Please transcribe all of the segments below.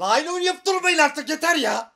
La aynı oynayıp durmayın artık yeter ya.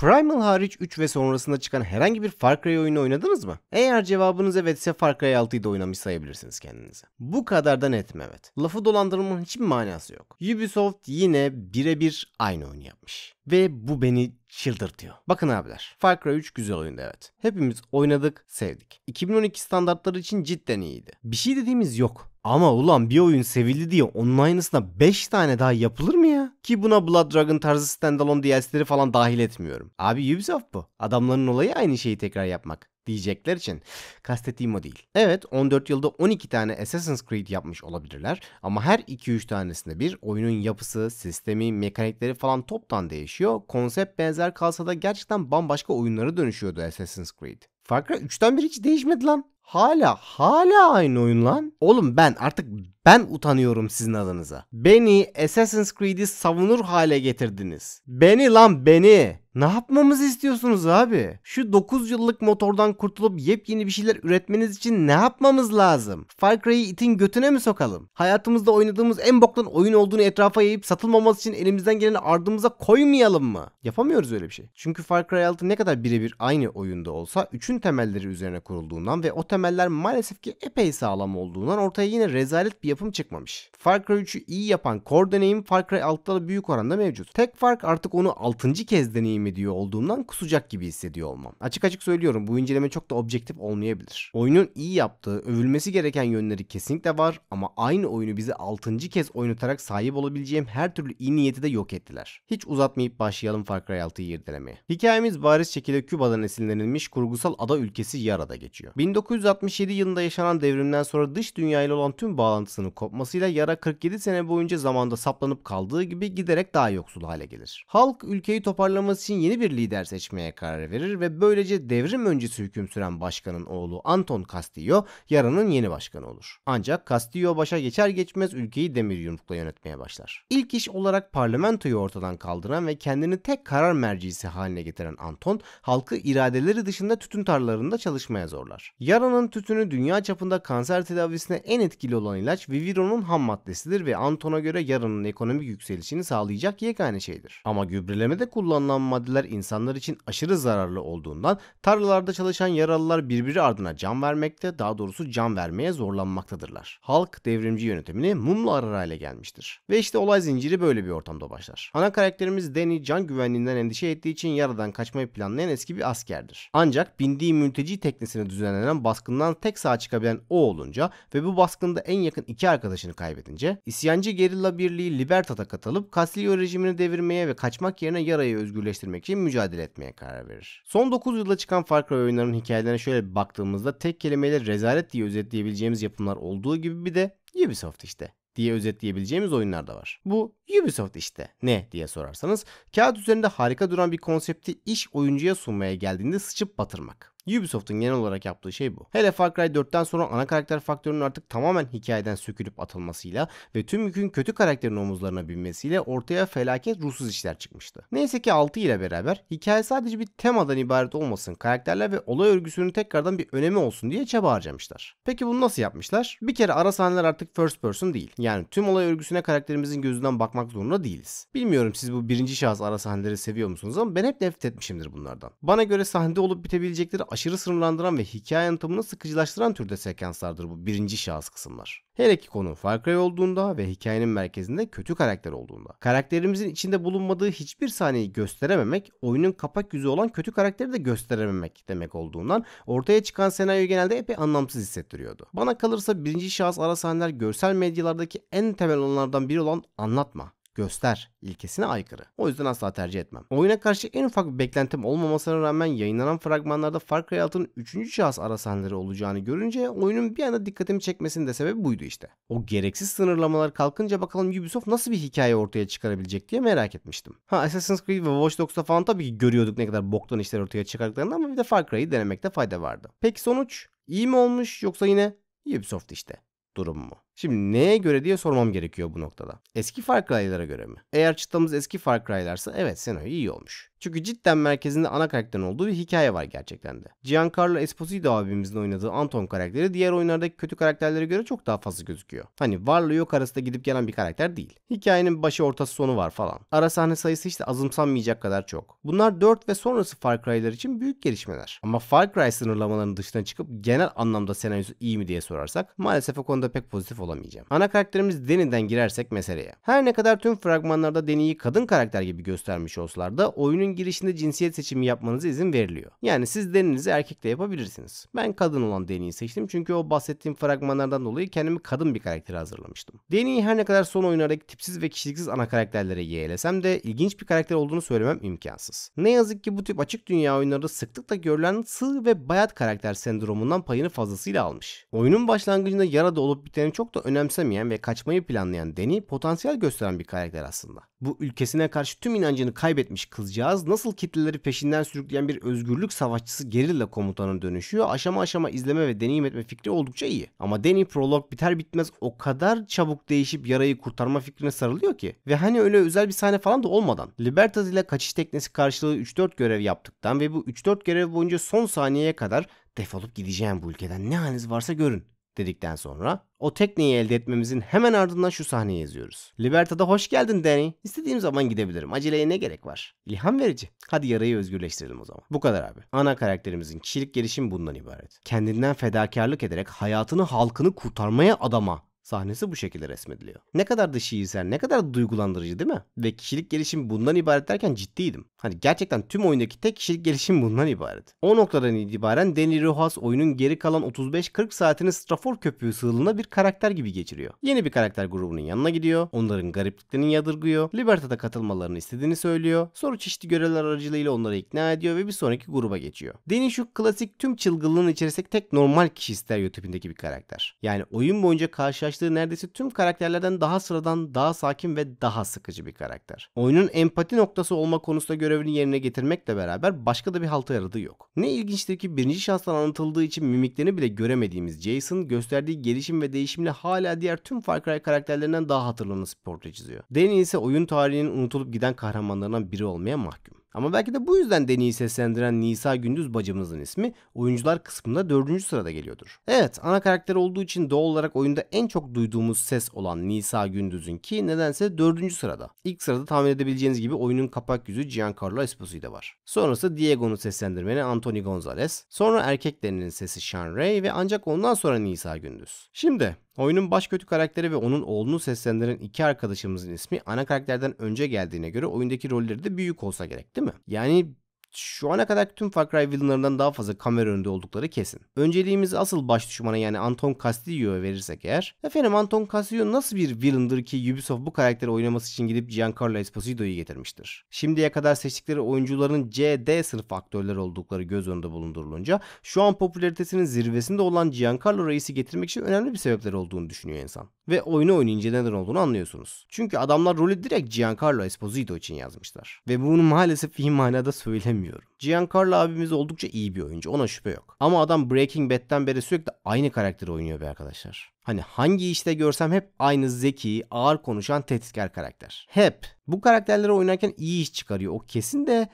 Primal hariç 3 ve sonrasında çıkan herhangi bir Far Cry oyunu oynadınız mı? Eğer cevabınız evetse Far Cry 6'yı da oynamış sayabilirsiniz kendinizi. Bu kadar da net mi evet? Lafı dolandırmanın hiçbir manası yok. Ubisoft yine birebir aynı oyunu yapmış. Ve bu beni çıldırtıyor. Bakın abiler Far Cry 3 güzel oyundu evet. Hepimiz oynadık sevdik. 2012 standartları için cidden iyiydi. Bir şey dediğimiz yok. Ama ulan bir oyun sevildi diye onun aynısına 5 tane daha yapılır mı ya? Ki buna Blood Dragon tarzı standalone DLC'leri falan dahil etmiyorum. Abi Ubisoft bu. Adamların olayı aynı şeyi tekrar yapmak diyecekler için kastettiğim o değil. Evet 14 yılda 12 tane Assassin's Creed yapmış olabilirler ama her 2-3 tanesinde bir oyunun yapısı, sistemi, mekanikleri falan toptan değişiyor. Konsept benzer kalsa da gerçekten bambaşka oyunlara dönüşüyordu Assassin's Creed. Far Cry 3'ten beri hiç değişmedi lan. Hala hala aynı oyun lan. Oğlum ben artık ben utanıyorum sizin adınıza. Beni Assassin's Creed'i savunur hale getirdiniz. Beni lan beni. Ne yapmamızı istiyorsunuz abi? Şu 9 yıllık motordan kurtulup yepyeni bir şeyler üretmeniz için ne yapmamız lazım? Far Cry'i itin götüne mi sokalım? Hayatımızda oynadığımız en boktan oyun olduğunu etrafa yayıp satılmaması için elimizden geleni ardımıza koymayalım mı? Yapamıyoruz öyle bir şey. Çünkü Far Cry 6 ne kadar birebir aynı oyunda olsa 3'ün temelleri üzerine kurulduğundan ve o temeller maalesef ki epey sağlam olduğundan ortaya yine rezalet bir yapım çıkmamış. Far Cry 3'ü iyi yapan core deneyim Far Cry 6'da büyük oranda mevcut. Tek fark artık onu 6. kez deneyim film ediyor olduğumdan kusacak gibi hissediyor olmam. Açık açık söylüyorum bu inceleme çok da objektif olmayabilir. Oyunun iyi yaptığı, övülmesi gereken yönleri kesinlikle var ama aynı oyunu bizi 6. kez oynatarak sahip olabileceğim her türlü iyi niyeti de yok ettiler. Hiç uzatmayıp başlayalım Far Cry 6'yı irdelemeye. Hikayemiz bariz şekilde Küba'dan esinlenilmiş kurgusal ada ülkesi Yara'da geçiyor. 1967 yılında yaşanan devrimden sonra dış dünyayla olan tüm bağlantısının kopmasıyla Yara 47 sene boyunca zamanda saplanıp kaldığı gibi giderek daha yoksul hale gelir. Halk ülkeyi toparlaması için için yeni bir lider seçmeye karar verir ve böylece devrim öncesi hüküm süren başkanın oğlu Anton Castillo yaranın yeni başkanı olur. Ancak Castillo başa geçer geçmez ülkeyi demir yumrukla yönetmeye başlar. İlk iş olarak parlamentoyu ortadan kaldıran ve kendini tek karar mercisi haline getiren Anton halkı iradeleri dışında tütün tarlalarında çalışmaya zorlar. Yaranın tütünü dünya çapında kanser tedavisine en etkili olan ilaç Viviro'nun ham maddesidir ve Anton'a göre yaranın ekonomik yükselişini sağlayacak yegane şeydir. Ama gübrelemede kullanılan madde maddeler insanlar için aşırı zararlı olduğundan tarlalarda çalışan yaralılar birbiri ardına can vermekte daha doğrusu can vermeye zorlanmaktadırlar. Halk devrimci yönetimini mumla arar hale gelmiştir. Ve işte olay zinciri böyle bir ortamda başlar. Ana karakterimiz Danny can güvenliğinden endişe ettiği için yaradan kaçmayı planlayan eski bir askerdir. Ancak bindiği mülteci teknesine düzenlenen baskından tek sağ çıkabilen o olunca ve bu baskında en yakın iki arkadaşını kaybedince isyancı gerilla birliği Libertat'a katılıp Castillo rejimini devirmeye ve kaçmak yerine yarayı özgürleştirmeye getirmek için mücadele etmeye karar verir. Son 9 yılda çıkan Far Cry oyunlarının hikayelerine şöyle bir baktığımızda tek kelimeyle rezalet diye özetleyebileceğimiz yapımlar olduğu gibi bir de Ubisoft işte diye özetleyebileceğimiz oyunlar da var. Bu Ubisoft işte. Ne diye sorarsanız kağıt üzerinde harika duran bir konsepti iş oyuncuya sunmaya geldiğinde sıçıp batırmak. Ubisoft'un genel olarak yaptığı şey bu. Hele Far Cry 4'ten sonra ana karakter faktörünün artık tamamen hikayeden sökülüp atılmasıyla ve tüm yükün kötü karakterin omuzlarına binmesiyle ortaya felaket ruhsuz işler çıkmıştı. Neyse ki 6 ile beraber hikaye sadece bir temadan ibaret olmasın, karakterler ve olay örgüsünün tekrardan bir önemi olsun diye çaba harcamışlar. Peki bunu nasıl yapmışlar? Bir kere ara sahneler artık first person değil. Yani tüm olay örgüsüne karakterimizin gözünden bakmak yapmak zorunda değiliz. Bilmiyorum siz bu birinci şahıs ara sahneleri seviyor musunuz ama ben hep nefret etmişimdir bunlardan. Bana göre sahnede olup bitebilecekleri aşırı sınırlandıran ve hikaye anlatımını sıkıcılaştıran türde sekanslardır bu birinci şahıs kısımlar. Hele ki konu Far Cry olduğunda ve hikayenin merkezinde kötü karakter olduğunda. Karakterimizin içinde bulunmadığı hiçbir sahneyi gösterememek, oyunun kapak yüzü olan kötü karakteri de gösterememek demek olduğundan ortaya çıkan senaryo genelde epey anlamsız hissettiriyordu. Bana kalırsa birinci şahıs ara sahneler görsel medyalardaki en temel onlardan biri olan anlatma göster ilkesine aykırı. O yüzden asla tercih etmem. Oyuna karşı en ufak bir beklentim olmamasına rağmen yayınlanan fragmanlarda Far Cry 6'nın 3. şahıs ara sahneleri olacağını görünce oyunun bir anda dikkatimi çekmesinin de sebebi buydu işte. O gereksiz sınırlamalar kalkınca bakalım Ubisoft nasıl bir hikaye ortaya çıkarabilecek diye merak etmiştim. Ha Assassin's Creed ve Watch Dogs'ta falan tabii ki görüyorduk ne kadar boktan işler ortaya çıkardıklarını ama bir de Far Cry'i denemekte fayda vardı. Peki sonuç iyi mi olmuş yoksa yine Ubisoft işte durum mu? Şimdi neye göre diye sormam gerekiyor bu noktada. Eski Far Cry'lara göre mi? Eğer çıtamız eski Far Cry'larsa evet senaryo iyi olmuş. Çünkü cidden merkezinde ana karakterin olduğu bir hikaye var gerçekten de. Giancarlo Esposito abimizin oynadığı Anton karakteri diğer oyunlardaki kötü karakterlere göre çok daha fazla gözüküyor. Hani varla yok arasında gidip gelen bir karakter değil. Hikayenin başı ortası sonu var falan. Ara sahne sayısı hiç de azımsanmayacak kadar çok. Bunlar 4 ve sonrası Far Cry'lar için büyük gelişmeler. Ama Far Cry sınırlamalarının dışına çıkıp genel anlamda senaryosu iyi mi diye sorarsak maalesef o konuda pek pozitif olamayacağım. Ana karakterimiz Deni'den girersek meseleye. Her ne kadar tüm fragmanlarda Deni'yi kadın karakter gibi göstermiş olsalar da oyunun girişinde cinsiyet seçimi yapmanıza izin veriliyor. Yani siz Deni'nizi erkekle yapabilirsiniz. Ben kadın olan Deni'yi seçtim çünkü o bahsettiğim fragmanlardan dolayı kendimi kadın bir karaktere hazırlamıştım. Deni'yi her ne kadar son oyunlardaki tipsiz ve kişiliksiz ana karakterlere yeğlesem de ilginç bir karakter olduğunu söylemem imkansız. Ne yazık ki bu tip açık dünya oyunları sıklıkla görülen sığ ve bayat karakter sendromundan payını fazlasıyla almış. Oyunun başlangıcında yarada olup biteni çok da önemsemeyen ve kaçmayı planlayan Deni potansiyel gösteren bir karakter aslında. Bu ülkesine karşı tüm inancını kaybetmiş kızcağız nasıl kitleleri peşinden sürükleyen bir özgürlük savaşçısı gerilla komutanı dönüşüyor aşama aşama izleme ve deneyim etme fikri oldukça iyi. Ama Deni prolog biter bitmez o kadar çabuk değişip yarayı kurtarma fikrine sarılıyor ki. Ve hani öyle özel bir sahne falan da olmadan. Libertas ile kaçış teknesi karşılığı 3-4 görev yaptıktan ve bu 3-4 görev boyunca son saniyeye kadar defolup gideceğim bu ülkeden ne haliniz varsa görün dedikten sonra o tekneyi elde etmemizin hemen ardından şu sahneyi yazıyoruz. Liberta'da hoş geldin Danny. İstediğim zaman gidebilirim. Aceleye ne gerek var? İlham verici. Hadi yarayı özgürleştirelim o zaman. Bu kadar abi. Ana karakterimizin kişilik gelişimi bundan ibaret. Kendinden fedakarlık ederek hayatını halkını kurtarmaya adama sahnesi bu şekilde resmediliyor. Ne kadar da şiirsel, ne kadar duygulandırıcı değil mi? Ve kişilik gelişim bundan ibaret derken ciddiydim. Hani gerçekten tüm oyundaki tek kişilik gelişim bundan ibaret. O noktadan itibaren Danny Rojas oyunun geri kalan 35-40 saatini Strafor Köprüğü sığılığında bir karakter gibi geçiriyor. Yeni bir karakter grubunun yanına gidiyor, onların garipliklerini yadırgıyor, Liberta'da katılmalarını istediğini söylüyor, sonra çeşitli görevler aracılığıyla onları ikna ediyor ve bir sonraki gruba geçiyor. Danny şu klasik tüm çılgınlığın içerisindeki tek normal kişi stereotipindeki bir karakter. Yani oyun boyunca karşılaştığı paylaştığı neredeyse tüm karakterlerden daha sıradan, daha sakin ve daha sıkıcı bir karakter. Oyunun empati noktası olma konusunda görevini yerine getirmekle beraber başka da bir halta yaradığı yok. Ne ilginçtir ki birinci şahstan anlatıldığı için mimiklerini bile göremediğimiz Jason gösterdiği gelişim ve değişimle hala diğer tüm Far Cry karakterlerinden daha hatırlanan bir portre çiziyor. Danny ise oyun tarihinin unutulup giden kahramanlarından biri olmaya mahkum. Ama belki de bu yüzden Deni'yi seslendiren Nisa Gündüz bacımızın ismi oyuncular kısmında dördüncü sırada geliyordur. Evet ana karakter olduğu için doğal olarak oyunda en çok duyduğumuz ses olan Nisa Gündüz'ün ki nedense dördüncü sırada. İlk sırada tahmin edebileceğiniz gibi oyunun kapak yüzü Giancarlo Esposito var. Sonrası Diego'nun seslendirmeni Anthony Gonzalez. Sonra erkeklerinin sesi Sean Ray ve ancak ondan sonra Nisa Gündüz. Şimdi Oyunun baş kötü karakteri ve onun oğlunu seslendiren iki arkadaşımızın ismi ana karakterden önce geldiğine göre oyundaki rolleri de büyük olsa gerek mi? Yani şu ana kadar tüm Far Cry villainlarından daha fazla kamera önünde oldukları kesin. Önceliğimizi asıl baş düşmana yani Anton Castillo'ya verirsek eğer. Efendim Anton Castillo nasıl bir villaindır ki Ubisoft bu karakteri oynaması için gidip Giancarlo Esposito'yu getirmiştir. Şimdiye kadar seçtikleri oyuncuların C-D sınıf aktörler oldukları göz önünde bulundurulunca şu an popülaritesinin zirvesinde olan Giancarlo Reis'i getirmek için önemli bir sebepler olduğunu düşünüyor insan. Ve oyunu oynayınca neden olduğunu anlıyorsunuz. Çünkü adamlar rolü direkt Giancarlo Esposito için yazmışlar. Ve bunu maalesef iyi manada söylemiyor bilmiyorum. Giancarlo abimiz oldukça iyi bir oyuncu ona şüphe yok. Ama adam Breaking Bad'den beri sürekli aynı karakteri oynuyor be arkadaşlar. Hani hangi işte görsem hep aynı zeki, ağır konuşan tetikler karakter. Hep. Bu karakterleri oynarken iyi iş çıkarıyor o kesin de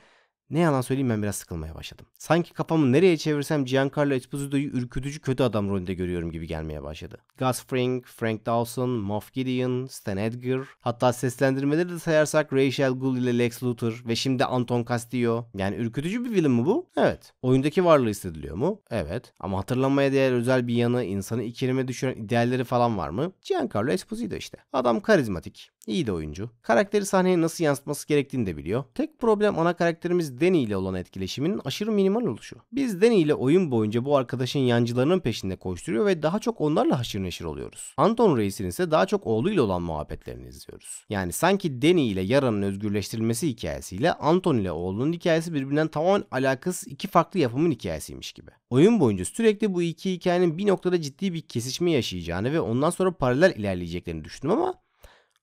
ne yalan söyleyeyim ben biraz sıkılmaya başladım. Sanki kafamı nereye çevirsem Giancarlo Esposito'yu ürkütücü kötü adam rolünde görüyorum gibi gelmeye başladı. Gus Fring, Frank Dawson, Moff Gideon, Stan Edgar, hatta seslendirmeleri de sayarsak Rachel Gould ile Lex Luthor ve şimdi Anton Castillo. Yani ürkütücü bir film mi bu? Evet. Oyundaki varlığı hissediliyor mu? Evet. Ama hatırlanmaya değer özel bir yanı, insanı ikileme düşüren idealleri falan var mı? Giancarlo Esposito işte. Adam karizmatik. İyi de oyuncu. Karakteri sahneye nasıl yansıtması gerektiğini de biliyor. Tek problem ana karakterimiz Danny ile olan etkileşimin aşırı minimal oluşu. Biz Danny ile oyun boyunca bu arkadaşın yancılarının peşinde koşturuyor ve daha çok onlarla haşır neşir oluyoruz. Anton Reis'in ise daha çok oğluyla olan muhabbetlerini izliyoruz. Yani sanki Danny ile Yara'nın özgürleştirilmesi hikayesiyle Anton ile oğlunun hikayesi birbirinden tamamen alakasız iki farklı yapımın hikayesiymiş gibi. Oyun boyunca sürekli bu iki hikayenin bir noktada ciddi bir kesişme yaşayacağını ve ondan sonra paralel ilerleyeceklerini düşündüm ama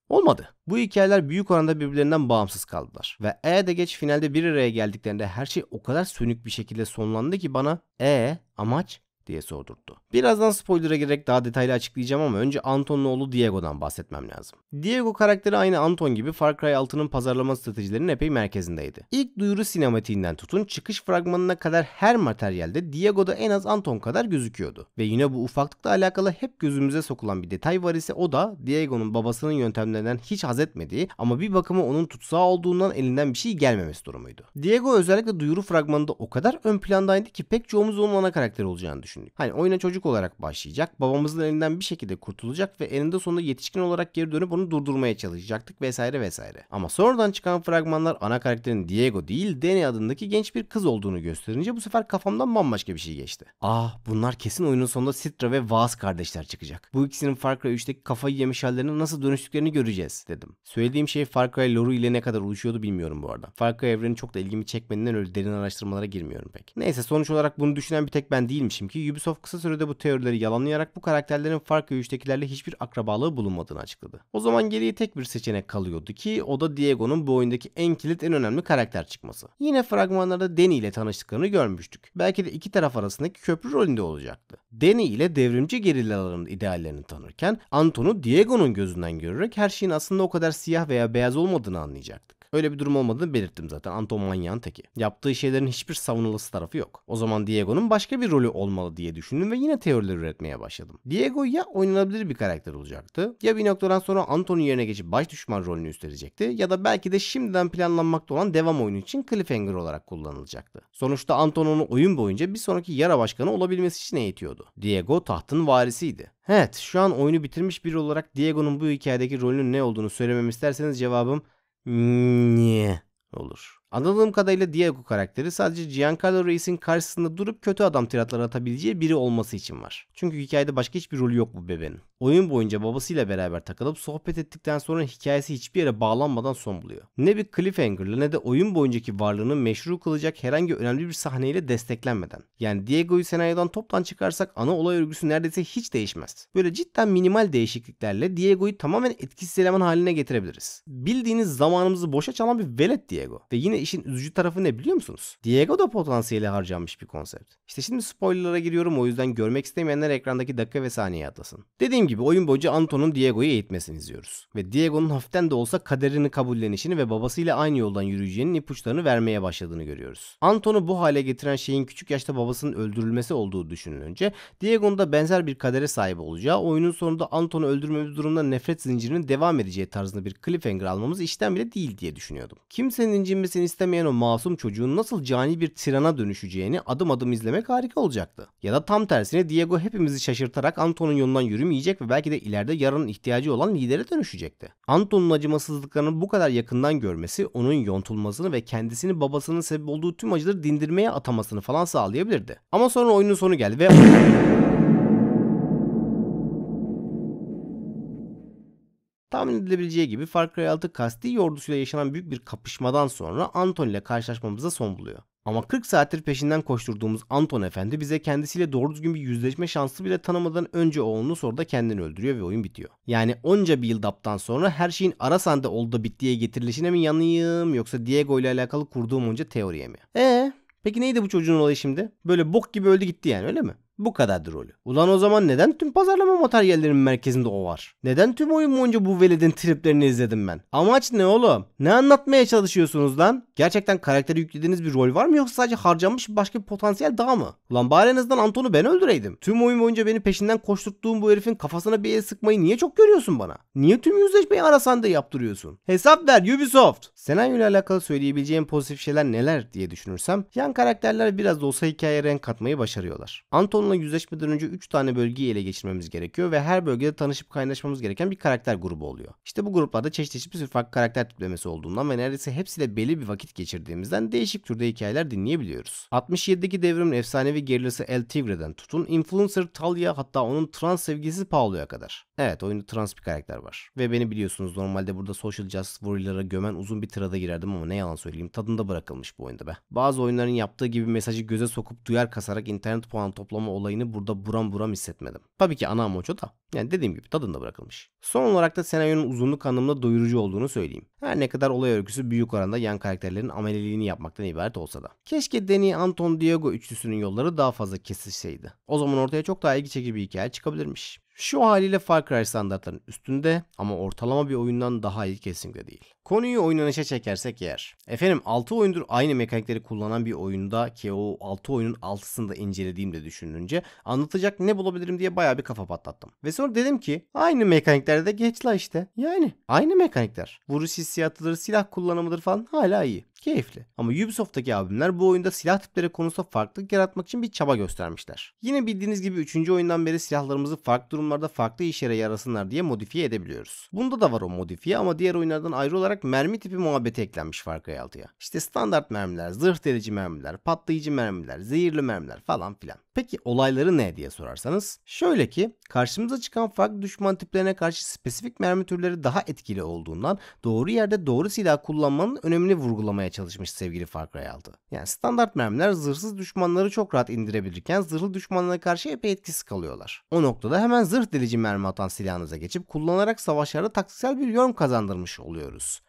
Olmadı. Bu hikayeler büyük oranda birbirlerinden bağımsız kaldılar. Ve E de geç finalde bir araya geldiklerinde her şey o kadar sönük bir şekilde sonlandı ki bana E amaç diye sordurttu. Birazdan spoiler'a girerek daha detaylı açıklayacağım ama önce Anton'un oğlu Diego'dan bahsetmem lazım. Diego karakteri aynı Anton gibi Far Cry 6'nın pazarlama stratejilerinin epey merkezindeydi. İlk duyuru sinematiğinden tutun çıkış fragmanına kadar her materyalde Diego'da en az Anton kadar gözüküyordu. Ve yine bu ufaklıkla alakalı hep gözümüze sokulan bir detay var ise o da Diego'nun babasının yöntemlerinden hiç haz etmediği ama bir bakıma onun tutsağı olduğundan elinden bir şey gelmemesi durumuydu. Diego özellikle duyuru fragmanında o kadar ön plandaydı ki pek çoğumuz onun ana karakteri olacağını düşündü düşündük. Hani oyuna çocuk olarak başlayacak, babamızın elinden bir şekilde kurtulacak ve eninde sonunda yetişkin olarak geri dönüp onu durdurmaya çalışacaktık vesaire vesaire. Ama sonradan çıkan fragmanlar ana karakterin Diego değil Dani adındaki genç bir kız olduğunu gösterince bu sefer kafamdan bambaşka bir şey geçti. Ah bunlar kesin oyunun sonunda Sitra ve Vaz kardeşler çıkacak. Bu ikisinin Far Cry 3'teki kafayı yemiş hallerine nasıl dönüştüklerini göreceğiz dedim. Söylediğim şey Far Cry lore'u ile ne kadar uyuşuyordu bilmiyorum bu arada. Far Cry evreni çok da ilgimi çekmediğinden öyle derin araştırmalara girmiyorum pek. Neyse sonuç olarak bunu düşünen bir tek ben değilmişim ki ki Ubisoft kısa sürede bu teorileri yalanlayarak bu karakterlerin farklı Cry hiçbir akrabalığı bulunmadığını açıkladı. O zaman geriye tek bir seçenek kalıyordu ki o da Diego'nun bu oyundaki en kilit en önemli karakter çıkması. Yine fragmanlarda Danny ile tanıştıklarını görmüştük. Belki de iki taraf arasındaki köprü rolünde olacaktı. Danny ile devrimci gerillaların ideallerini tanırken Anton'u Diego'nun gözünden görerek her şeyin aslında o kadar siyah veya beyaz olmadığını anlayacaktı. Öyle bir durum olmadığını belirttim zaten. Anton Manyan teki. Yaptığı şeylerin hiçbir savunulası tarafı yok. O zaman Diego'nun başka bir rolü olmalı diye düşündüm ve yine teoriler üretmeye başladım. Diego ya oynanabilir bir karakter olacaktı ya bir noktadan sonra Anton'un yerine geçip baş düşman rolünü üstlenecekti ya da belki de şimdiden planlanmakta olan devam oyunu için cliffhanger olarak kullanılacaktı. Sonuçta Anton onu oyun boyunca bir sonraki yara başkanı olabilmesi için eğitiyordu. Diego tahtın varisiydi. Evet şu an oyunu bitirmiş biri olarak Diego'nun bu hikayedeki rolünün ne olduğunu söylememi isterseniz cevabım Не, Олуш. Anladığım kadarıyla Diego karakteri sadece Giancarlo Reis'in karşısında durup kötü adam tiratları atabileceği biri olması için var. Çünkü hikayede başka hiçbir rolü yok bu bebeğin. Oyun boyunca babasıyla beraber takılıp sohbet ettikten sonra hikayesi hiçbir yere bağlanmadan son buluyor. Ne bir cliffhanger'la ne de oyun boyuncaki varlığını meşru kılacak herhangi önemli bir sahneyle desteklenmeden. Yani Diego'yu senaryodan toptan çıkarsak ana olay örgüsü neredeyse hiç değişmez. Böyle cidden minimal değişikliklerle Diego'yu tamamen etkisiz eleman haline getirebiliriz. Bildiğiniz zamanımızı boşa çalan bir velet Diego. Ve yine yine işin üzücü tarafı ne biliyor musunuz? Diego da potansiyeli harcanmış bir konsept. İşte şimdi spoilerlara giriyorum o yüzden görmek istemeyenler ekrandaki dakika ve saniyeye atlasın. Dediğim gibi oyun boyunca Anton'un Diego'yu eğitmesini izliyoruz. Ve Diego'nun hafiften de olsa kaderini kabullenişini ve babasıyla aynı yoldan yürüyeceğinin ipuçlarını vermeye başladığını görüyoruz. Anton'u bu hale getiren şeyin küçük yaşta babasının öldürülmesi olduğu düşünülünce Diego'nun da benzer bir kadere sahip olacağı oyunun sonunda Anton'u öldürmemiz durumunda nefret zincirinin devam edeceği tarzında bir cliffhanger almamız işten bile değil diye düşünüyordum. Kimsenin incinmesini istemeyen o masum çocuğun nasıl cani bir tirana dönüşeceğini adım adım izlemek harika olacaktı. Ya da tam tersine Diego hepimizi şaşırtarak Anton'un yolundan yürümeyecek ve belki de ileride yarının ihtiyacı olan lidere dönüşecekti. Anton'un acımasızlıklarını bu kadar yakından görmesi onun yontulmasını ve kendisini babasının sebep olduğu tüm acıları dindirmeye atamasını falan sağlayabilirdi. Ama sonra oyunun sonu geldi ve... Tahmin edilebileceği gibi Far Cry 6 Castilla ordusuyla yaşanan büyük bir kapışmadan sonra Anton ile karşılaşmamıza son buluyor. Ama 40 saattir peşinden koşturduğumuz Anton Efendi bize kendisiyle doğru düzgün bir yüzleşme şansı bile tanımadan önce oğlunu sonra da kendini öldürüyor ve oyun bitiyor. Yani onca bir up'tan sonra her şeyin ara sende oldu bittiye getirilişine mi yanayım yoksa Diego ile alakalı kurduğum onca teoriye mi? Eee Peki neydi bu çocuğun olayı şimdi? Böyle bok gibi öldü gitti yani öyle mi? Bu kadardır rolü. Ulan o zaman neden tüm pazarlama materyallerinin merkezinde o var? Neden tüm oyun boyunca bu veledin triplerini izledim ben? Amaç ne oğlum? Ne anlatmaya çalışıyorsunuz lan? Gerçekten karaktere yüklediğiniz bir rol var mı yoksa sadece harcanmış başka bir potansiyel daha mı? Ulan bari en azından Anton'u ben öldüreydim. Tüm oyun boyunca beni peşinden koşturttuğum bu herifin kafasına bir el sıkmayı niye çok görüyorsun bana? Niye tüm yüzleşmeyi arasanda yaptırıyorsun? Hesap ver Ubisoft. Senaryo ile alakalı söyleyebileceğim pozitif şeyler neler diye düşünürsem yan karakterler biraz da olsa hikayeye renk katmayı başarıyorlar. Anton'la yüzleşmeden önce 3 tane bölgeyi ele geçirmemiz gerekiyor ve her bölgede tanışıp kaynaşmamız gereken bir karakter grubu oluyor. İşte bu gruplarda çeşitli bir sürü farklı karakter tiplemesi olduğundan ve neredeyse hepsiyle belli bir vakit geçirdiğimizden değişik türde hikayeler dinleyebiliyoruz. 67'deki devrimin efsanevi gerilisi El Tigre'den tutun influencer Talia hatta onun trans sevgilisi Paolo'ya kadar. Evet oyunda trans bir karakter var. Ve beni biliyorsunuz normalde burada social justice warrior'lara gömen uzun bir tirada girerdim ama ne yalan söyleyeyim tadında bırakılmış bu oyunda be. Bazı oyunların yaptığı gibi mesajı göze sokup duyar kasarak internet puan toplama olayını burada buram buram hissetmedim. Tabii ki ana amaç o da. Yani dediğim gibi tadında bırakılmış. Son olarak da senaryonun uzunluk anlamında doyurucu olduğunu söyleyeyim. Her ne kadar olay örgüsü büyük oranda yan karakterlerin ameliliğini yapmaktan ibaret olsa da. Keşke Danny Anton Diego üçlüsünün yolları daha fazla kesişseydi. O zaman ortaya çok daha ilgi çekici bir hikaye çıkabilirmiş. Şu haliyle Far Cry standartlarının üstünde ama ortalama bir oyundan daha iyi kesinlikle değil. Konuyu oynanışa çekersek yer. Efendim 6 oyundur aynı mekanikleri kullanan bir oyunda ki o 6 oyunun 6'sını da incelediğimde düşününce anlatacak ne bulabilirim diye baya bir kafa patlattım. Ve sonra dedim ki aynı mekaniklerde geç la işte. Yani aynı mekanikler. Vuruş hissiyatlıdır, silah kullanımıdır falan hala iyi keyifli. Ama Ubisoft'taki abimler bu oyunda silah tipleri konusunda farklılık yaratmak için bir çaba göstermişler. Yine bildiğiniz gibi 3. oyundan beri silahlarımızı farklı durumlarda farklı işlere yarasınlar diye modifiye edebiliyoruz. Bunda da var o modifiye ama diğer oyunlardan ayrı olarak mermi tipi muhabbeti eklenmiş Far Cry 6'ya. İşte standart mermiler, zırh delici mermiler, patlayıcı mermiler, zehirli mermiler falan filan. Peki olayları ne diye sorarsanız şöyle ki karşımıza çıkan farklı düşman tiplerine karşı spesifik mermi türleri daha etkili olduğundan doğru yerde doğru silah kullanmanın önemini vurgulamaya çalışmış sevgili Far Cry 6. Yani standart mermiler zırhsız düşmanları çok rahat indirebilirken zırhlı düşmanlara karşı epey etkisiz kalıyorlar. O noktada hemen zırh delici mermi atan silahınıza geçip kullanarak savaşlarda taktiksel bir yön kazandırmış oluyoruz.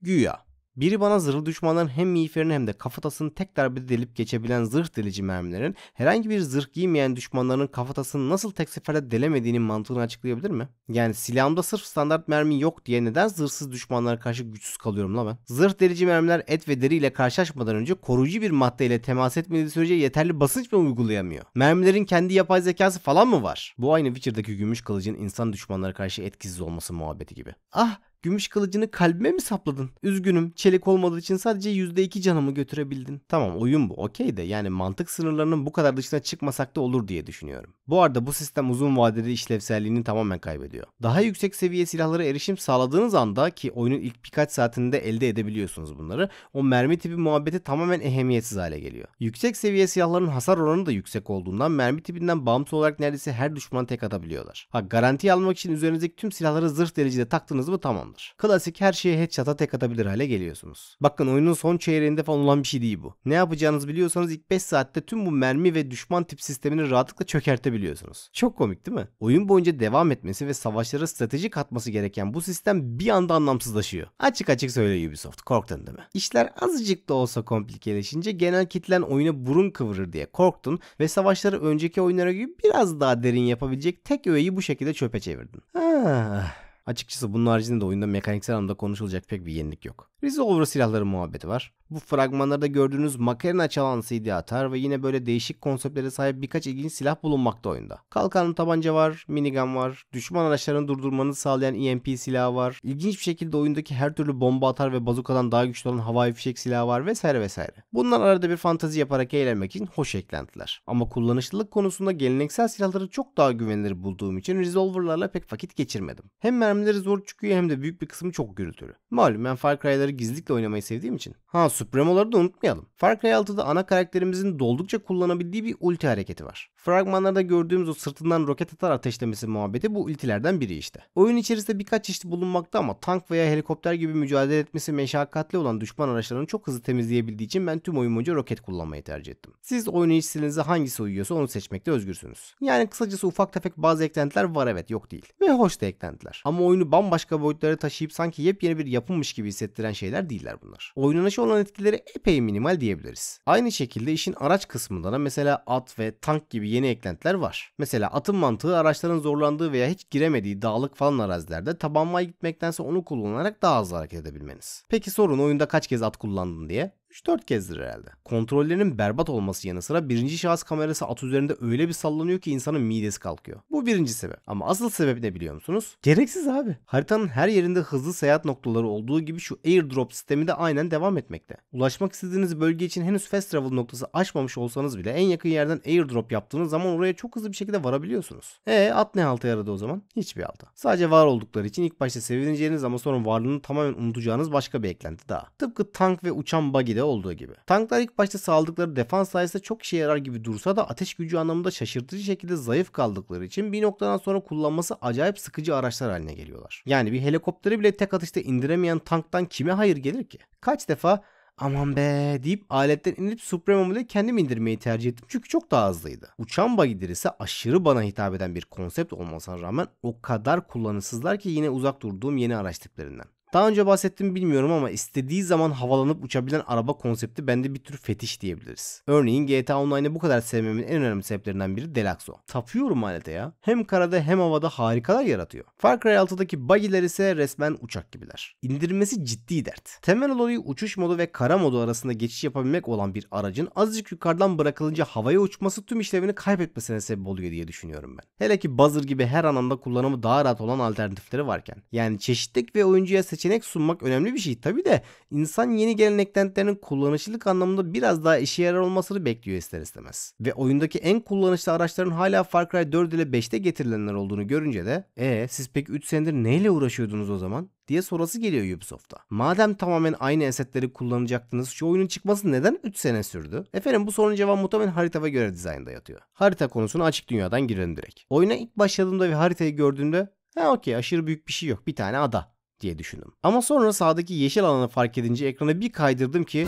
Güya biri bana zırhlı düşmanların hem miğferini hem de kafatasını tek darbede delip geçebilen zırh delici mermilerin herhangi bir zırh giymeyen düşmanların kafatasını nasıl tek seferde delemediğinin mantığını açıklayabilir mi? Yani silahımda sırf standart mermi yok diye neden zırhsız düşmanlara karşı güçsüz kalıyorum la ben? Zırh delici mermiler et ve deri ile karşılaşmadan önce koruyucu bir madde ile temas etmediği sürece yeterli basınç mı uygulayamıyor? Mermilerin kendi yapay zekası falan mı var? Bu aynı Witcher'daki gümüş kılıcın insan düşmanlara karşı etkisiz olması muhabbeti gibi. Ah Gümüş kılıcını kalbime mi sapladın? Üzgünüm çelik olmadığı için sadece %2 canımı götürebildin. Tamam oyun bu okey de yani mantık sınırlarının bu kadar dışına çıkmasak da olur diye düşünüyorum. Bu arada bu sistem uzun vadede işlevselliğini tamamen kaybediyor. Daha yüksek seviye silahlara erişim sağladığınız anda ki oyunun ilk birkaç saatinde elde edebiliyorsunuz bunları o mermi tipi muhabbeti tamamen ehemmiyetsiz hale geliyor. Yüksek seviye silahların hasar oranı da yüksek olduğundan mermi tipinden bağımsız olarak neredeyse her düşman tek atabiliyorlar. Ha garanti almak için üzerinizdeki tüm silahları zırh derecede taktınız mı tamam tamamdır. Klasik her şeye headshot'a tek atabilir hale geliyorsunuz. Bakın oyunun son çeyreğinde falan olan bir şey değil bu. Ne yapacağınızı biliyorsanız ilk 5 saatte tüm bu mermi ve düşman tip sistemini rahatlıkla çökertebiliyorsunuz. Çok komik değil mi? Oyun boyunca devam etmesi ve savaşlara strateji katması gereken bu sistem bir anda anlamsızlaşıyor. Açık açık söylüyor Ubisoft korktun değil mi? İşler azıcık da olsa komplikeleşince genel kitlen oyuna burun kıvırır diye korktun ve savaşları önceki oyunlara gibi biraz daha derin yapabilecek tek öğeyi bu şekilde çöpe çevirdin. Ah. Açıkçası bunun haricinde de oyunda mekaniksel anlamda konuşulacak pek bir yenilik yok. Resolver silahları muhabbeti var. Bu fragmanlarda gördüğünüz makarena çalan CD atar ve yine böyle değişik konseptlere sahip birkaç ilginç silah bulunmakta oyunda. Kalkanlı tabanca var, minigun var, düşman araçlarını durdurmanızı sağlayan EMP silahı var. ilginç bir şekilde oyundaki her türlü bomba atar ve bazukadan daha güçlü olan havai fişek silahı var vesaire vesaire. Bunlar arada bir fantazi yaparak eğlenmek için hoş eklentiler. Ama kullanışlılık konusunda geleneksel silahları çok daha güvenilir bulduğum için resolverlarla pek vakit geçirmedim. Hem merak mermileri zor çıkıyor hem de büyük bir kısmı çok gürültülü. Malum ben Far Cry'ları gizlikle oynamayı sevdiğim için. Ha Supremo'ları da unutmayalım. Far Cry 6'da ana karakterimizin doldukça kullanabildiği bir ulti hareketi var. Fragmanlarda gördüğümüz o sırtından roket atar ateşlemesi muhabbeti bu ultilerden biri işte. Oyun içerisinde birkaç çeşit bulunmakta ama tank veya helikopter gibi mücadele etmesi meşakkatli olan düşman araçlarını çok hızlı temizleyebildiği için ben tüm oyun boyunca roket kullanmayı tercih ettim. Siz oynayış stilinize hangisi uyuyorsa onu seçmekte özgürsünüz. Yani kısacası ufak tefek bazı eklentiler var evet yok değil. Ve hoş da eklentiler. Ama ama oyunu bambaşka boyutlara taşıyıp sanki yepyeni bir yapılmış gibi hissettiren şeyler değiller bunlar. Oynanışı olan etkileri epey minimal diyebiliriz. Aynı şekilde işin araç kısmında da mesela at ve tank gibi yeni eklentiler var. Mesela atın mantığı araçların zorlandığı veya hiç giremediği dağlık falan arazilerde tabanmaya gitmektense onu kullanarak daha hızlı hareket edebilmeniz. Peki sorun oyunda kaç kez at kullandın diye? 3-4 kezdir herhalde. Kontrollerinin berbat olması yanı sıra birinci şahıs kamerası at üzerinde öyle bir sallanıyor ki insanın midesi kalkıyor. Bu birinci sebep. Ama asıl sebep ne biliyor musunuz? Gereksiz abi. Haritanın her yerinde hızlı seyahat noktaları olduğu gibi şu airdrop sistemi de aynen devam etmekte. Ulaşmak istediğiniz bölge için henüz fast travel noktası açmamış olsanız bile en yakın yerden airdrop yaptığınız zaman oraya çok hızlı bir şekilde varabiliyorsunuz. E at ne halta yaradı o zaman? Hiçbir halta. Sadece var oldukları için ilk başta sevineceğiniz ama sonra varlığını tamamen unutacağınız başka bir eklenti daha. Tıpkı tank ve uçan buggy'de de olduğu gibi. Tanklar ilk başta sağladıkları defans sayesinde çok işe yarar gibi dursa da ateş gücü anlamında şaşırtıcı şekilde zayıf kaldıkları için bir noktadan sonra kullanması acayip sıkıcı araçlar haline geliyorlar. Yani bir helikopteri bile tek atışta indiremeyen tanktan kime hayır gelir ki? Kaç defa aman be deyip aletten inip Supremum ile kendim indirmeyi tercih ettim çünkü çok daha hızlıydı. Uçan bagidir ise aşırı bana hitap eden bir konsept olmasına rağmen o kadar kullanışsızlar ki yine uzak durduğum yeni araç tiplerinden. Daha önce bahsettim bilmiyorum ama istediği zaman havalanıp uçabilen araba konsepti bende bir tür fetiş diyebiliriz. Örneğin GTA Online'ı bu kadar sevmemin en önemli sebeplerinden biri Delaxo. Tapıyorum alete ya. Hem karada hem havada harikalar yaratıyor. Far Cry 6'daki buggy'ler ise resmen uçak gibiler. İndirmesi ciddi dert. Temel olayı uçuş modu ve kara modu arasında geçiş yapabilmek olan bir aracın azıcık yukarıdan bırakılınca havaya uçması tüm işlevini kaybetmesine sebep oluyor diye düşünüyorum ben. Hele ki Buzzer gibi her anlamda kullanımı daha rahat olan alternatifleri varken. Yani çeşitlik ve oyuncuya seçenek seçenek sunmak önemli bir şey. Tabi de insan yeni gelen eklentilerin kullanışlılık anlamında biraz daha işe yarar olmasını bekliyor ister istemez. Ve oyundaki en kullanışlı araçların hala Far Cry 4 ile 5'te getirilenler olduğunu görünce de ee siz peki 3 senedir neyle uğraşıyordunuz o zaman? diye sorası geliyor Ubisoft'a. Madem tamamen aynı esetleri kullanacaktınız şu oyunun çıkması neden 3 sene sürdü? Efendim bu sorunun cevabı muhtemelen harita ve görev dizaynında yatıyor. Harita konusunu açık dünyadan girelim direkt. Oyuna ilk başladığımda ve haritayı gördüğümde ha okey aşırı büyük bir şey yok bir tane ada diye düşündüm. Ama sonra sağdaki yeşil alanı fark edince ekrana bir kaydırdım ki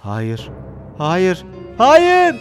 hayır, hayır, hayır!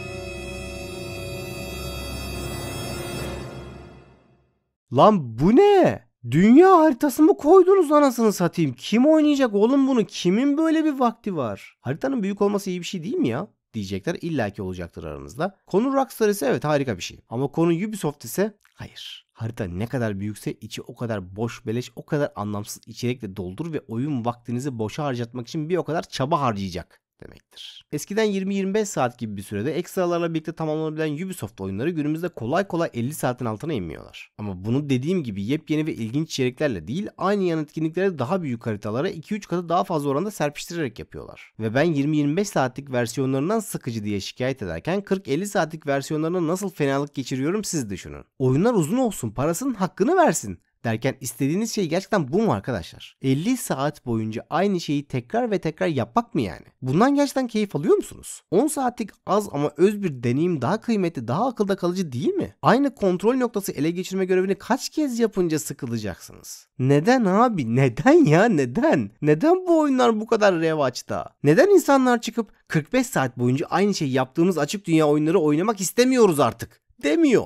Lan bu ne? Dünya haritasını mı koydunuz anasını satayım? Kim oynayacak oğlum bunu? Kimin böyle bir vakti var? Haritanın büyük olması iyi bir şey değil mi ya? diyecekler illaki olacaktır aranızda. Konu Rockstar ise evet harika bir şey. Ama konu Ubisoft ise hayır. Harita ne kadar büyükse içi o kadar boş beleş o kadar anlamsız içerikle doldur ve oyun vaktinizi boşa harcatmak için bir o kadar çaba harcayacak demektir. Eskiden 20-25 saat gibi bir sürede ekstralarla birlikte tamamlanabilen Ubisoft oyunları günümüzde kolay kolay 50 saatin altına inmiyorlar. Ama bunu dediğim gibi yepyeni ve ilginç içeriklerle değil aynı yan etkinliklere daha büyük haritalara 2-3 katı daha fazla oranda serpiştirerek yapıyorlar. Ve ben 20-25 saatlik versiyonlarından sıkıcı diye şikayet ederken 40-50 saatlik versiyonlarına nasıl fenalık geçiriyorum siz düşünün. Oyunlar uzun olsun parasının hakkını versin derken istediğiniz şey gerçekten bu mu arkadaşlar? 50 saat boyunca aynı şeyi tekrar ve tekrar yapmak mı yani? Bundan gerçekten keyif alıyor musunuz? 10 saatlik az ama öz bir deneyim daha kıymetli, daha akılda kalıcı değil mi? Aynı kontrol noktası ele geçirme görevini kaç kez yapınca sıkılacaksınız? Neden abi? Neden ya? Neden? Neden bu oyunlar bu kadar revaçta? Neden insanlar çıkıp 45 saat boyunca aynı şeyi yaptığımız açık dünya oyunları oynamak istemiyoruz artık? demiyor.